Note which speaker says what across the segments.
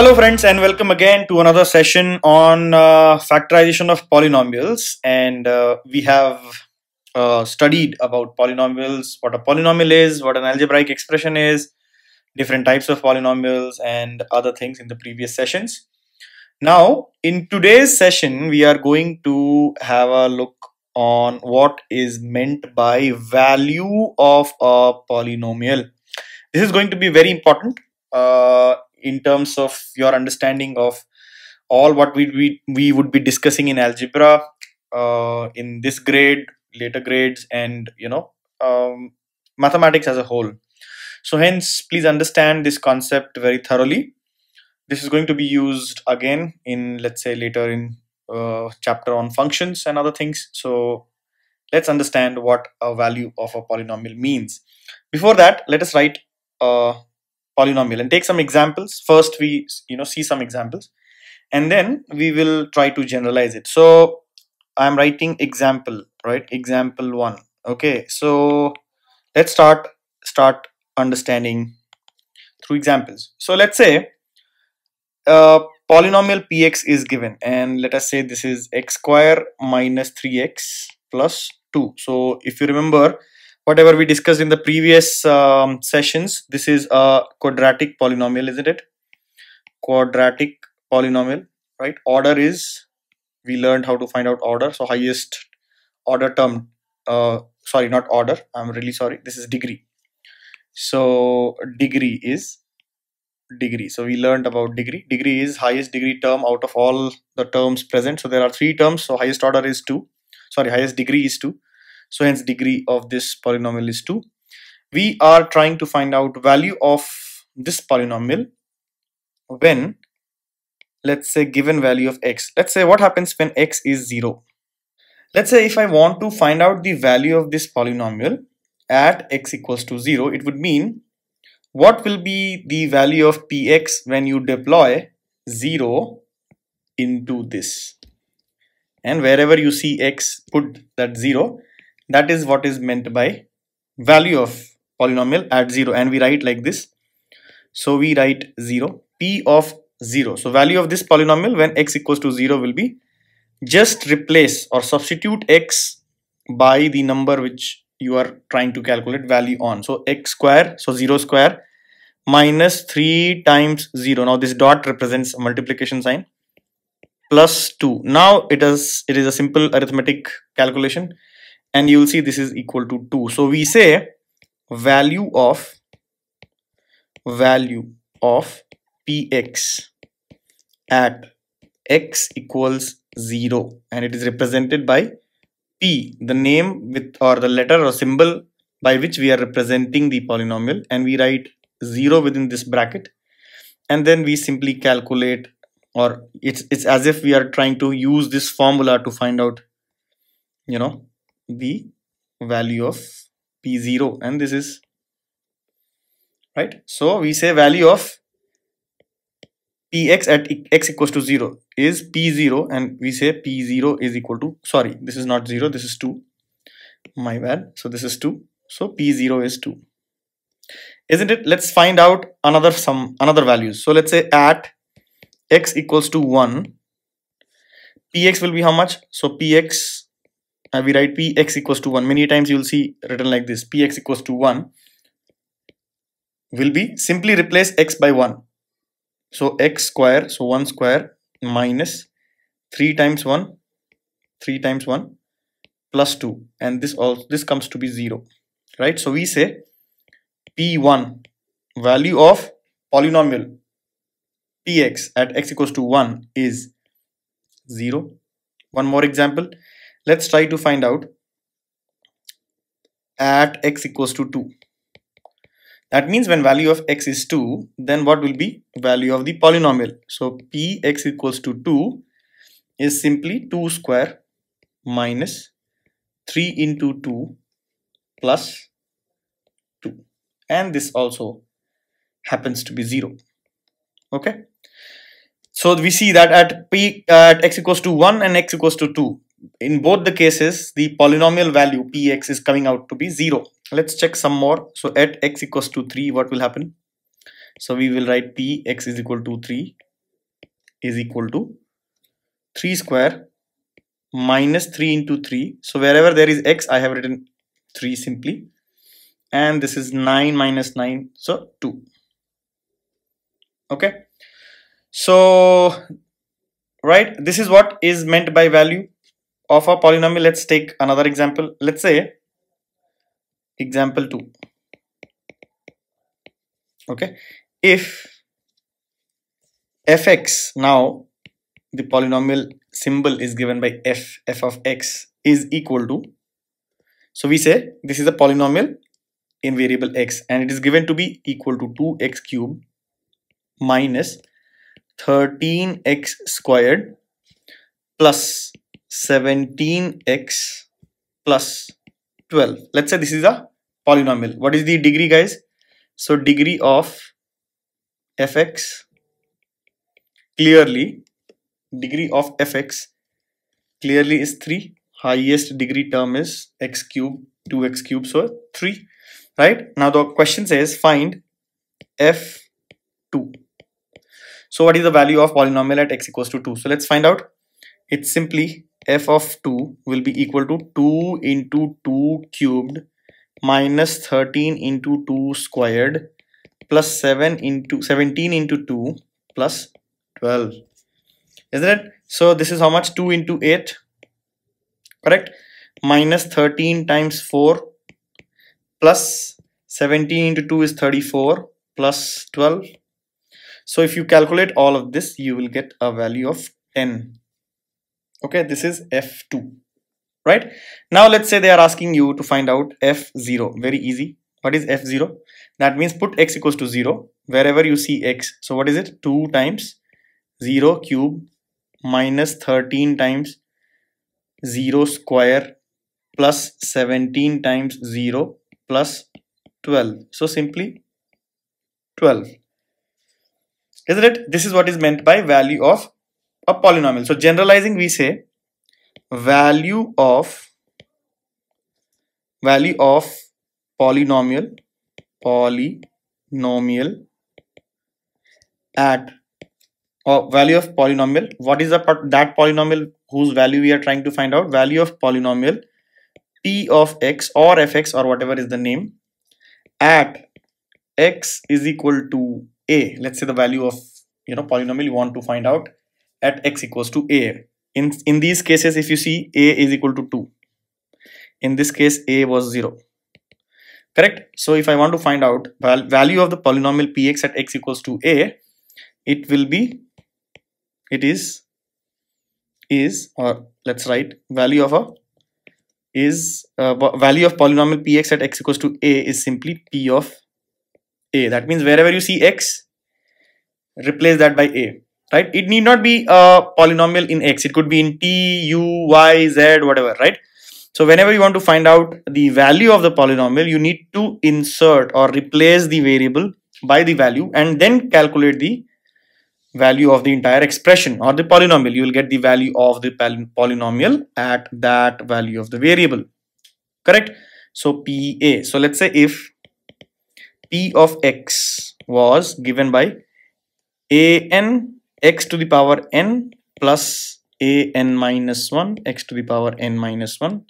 Speaker 1: Hello friends and welcome again to another session on uh, factorization of polynomials and uh, we have uh, studied about polynomials, what a polynomial is, what an algebraic expression is, different types of polynomials and other things in the previous sessions. Now in today's session we are going to have a look on what is meant by value of a polynomial. This is going to be very important uh, in terms of your understanding of all what we we, we would be discussing in algebra uh, in this grade later grades and you know um, mathematics as a whole so hence please understand this concept very thoroughly this is going to be used again in let's say later in uh, chapter on functions and other things so let's understand what a value of a polynomial means before that let us write uh, polynomial and take some examples. First, we you know see some examples and then we will try to generalize it. So I'm writing example, right? Example one. Okay, so let's start start understanding through examples. So let's say uh, polynomial px is given and let us say this is x square minus 3x plus 2. So if you remember whatever we discussed in the previous um, sessions this is a quadratic polynomial isn't it quadratic polynomial right order is we learned how to find out order so highest order term uh, sorry not order i'm really sorry this is degree so degree is degree so we learned about degree degree is highest degree term out of all the terms present so there are three terms so highest order is two sorry highest degree is two so hence degree of this polynomial is 2. We are trying to find out value of this polynomial when let's say given value of x. Let's say what happens when x is 0. Let's say if I want to find out the value of this polynomial at x equals to 0, it would mean what will be the value of px when you deploy 0 into this and wherever you see x put that 0 that is what is meant by value of polynomial at 0 and we write like this. So we write 0 p of 0. So value of this polynomial when x equals to 0 will be just replace or substitute x by the number which you are trying to calculate value on. So x square so 0 square minus 3 times 0. Now this dot represents multiplication sign plus 2. Now it is it is a simple arithmetic calculation and you will see this is equal to 2 so we say value of value of px at x equals 0 and it is represented by p the name with or the letter or symbol by which we are representing the polynomial and we write 0 within this bracket and then we simply calculate or it's it's as if we are trying to use this formula to find out you know the value of p0 and this is right so we say value of px at x equals to 0 is p0 and we say p0 is equal to sorry this is not 0 this is 2 my bad so this is 2 so p0 is 2 isn't it let's find out another some another values so let's say at x equals to 1 px will be how much so px we write px equals to 1 many times you will see written like this px equals to 1 will be simply replace x by 1 so x square so 1 square minus 3 times 1 3 times 1 plus 2 and this all this comes to be 0 right so we say p1 value of polynomial px at x equals to 1 is 0 one more example let's try to find out at x equals to 2 that means when value of x is 2 then what will be value of the polynomial so px equals to 2 is simply 2 square minus 3 into 2 plus 2 and this also happens to be 0 okay so we see that at p at x equals to 1 and x equals to 2 in both the cases, the polynomial value px is coming out to be 0. Let's check some more. So at x equals to 3, what will happen? So we will write px is equal to 3 is equal to 3 square minus 3 into 3. So wherever there is x, I have written 3 simply. And this is 9 minus 9, so 2. Okay. So, right, this is what is meant by value of a polynomial let's take another example let's say example 2 okay if fx now the polynomial symbol is given by f f of x is equal to so we say this is a polynomial in variable x and it is given to be equal to 2x cubed minus 13x squared plus 17x plus 12 let's say this is a polynomial what is the degree guys so degree of fx clearly degree of fx clearly is 3 highest degree term is x cube 2x cube so 3 right now the question says find f2 so what is the value of polynomial at x equals to 2 so let's find out it's simply f of 2 will be equal to 2 into 2 cubed minus 13 into 2 squared plus 7 into 17 into 2 plus 12 isn't it so this is how much 2 into 8 correct minus 13 times 4 plus 17 into 2 is 34 plus 12 so if you calculate all of this you will get a value of 10 okay this is f2 right now let's say they are asking you to find out f0 very easy what is f0 that means put x equals to 0 wherever you see x so what is it 2 times 0 cube minus 13 times 0 square plus 17 times 0 plus 12 so simply 12 isn't it this is what is meant by value of a polynomial. So generalizing we say value of value of polynomial polynomial at or value of polynomial what is the part that polynomial whose value we are trying to find out value of polynomial p of x or fx or whatever is the name at x is equal to a let's say the value of you know polynomial you want to find out at x equals to a. In, in these cases, if you see a is equal to 2. In this case, a was 0. Correct? So if I want to find out val value of the polynomial px at x equals to a, it will be, it is, is or let's write value of a is uh, value of polynomial px at x equals to a is simply p of a. That means wherever you see x, replace that by a right? It need not be a polynomial in X. It could be in T, U, Y, Z, whatever, right? So whenever you want to find out the value of the polynomial, you need to insert or replace the variable by the value and then calculate the value of the entire expression or the polynomial. You will get the value of the polynomial at that value of the variable, correct? So PA. So let's say if P of X was given by an x to the power n plus a n minus 1 x to the power n minus 1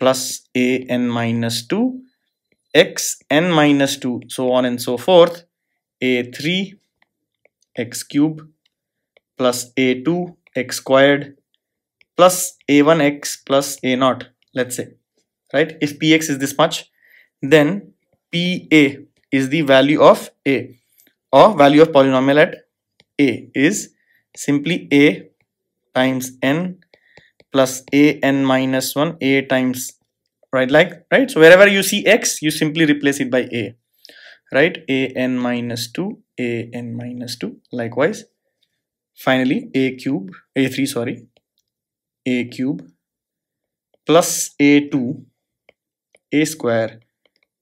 Speaker 1: plus a n minus 2 x n minus 2 so on and so forth a3 x cube plus a2 x squared plus a1 x plus a naught let's say right if px is this much then pa is the value of a or value of polynomial at a is simply A times N plus A N minus 1 A times right like right so wherever you see X you simply replace it by A right A N minus 2 A N minus 2 likewise finally A cube A3 sorry A cube plus A2 A square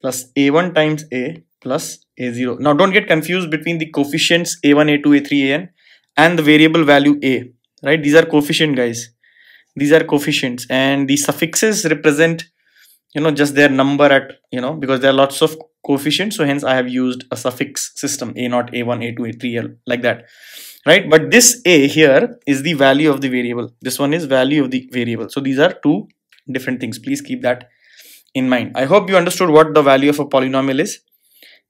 Speaker 1: plus A1 times A plus a0. Now don't get confused between the coefficients a1, a2, a3, an and the variable value a. Right? These are coefficient guys. These are coefficients and the suffixes represent you know just their number at you know because there are lots of coefficients so hence I have used a suffix system a0, a1, a2, a3 like that right but this a here is the value of the variable this one is value of the variable so these are two different things please keep that in mind I hope you understood what the value of a polynomial is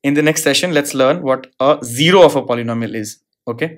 Speaker 1: in the next session let's learn what a zero of a polynomial is okay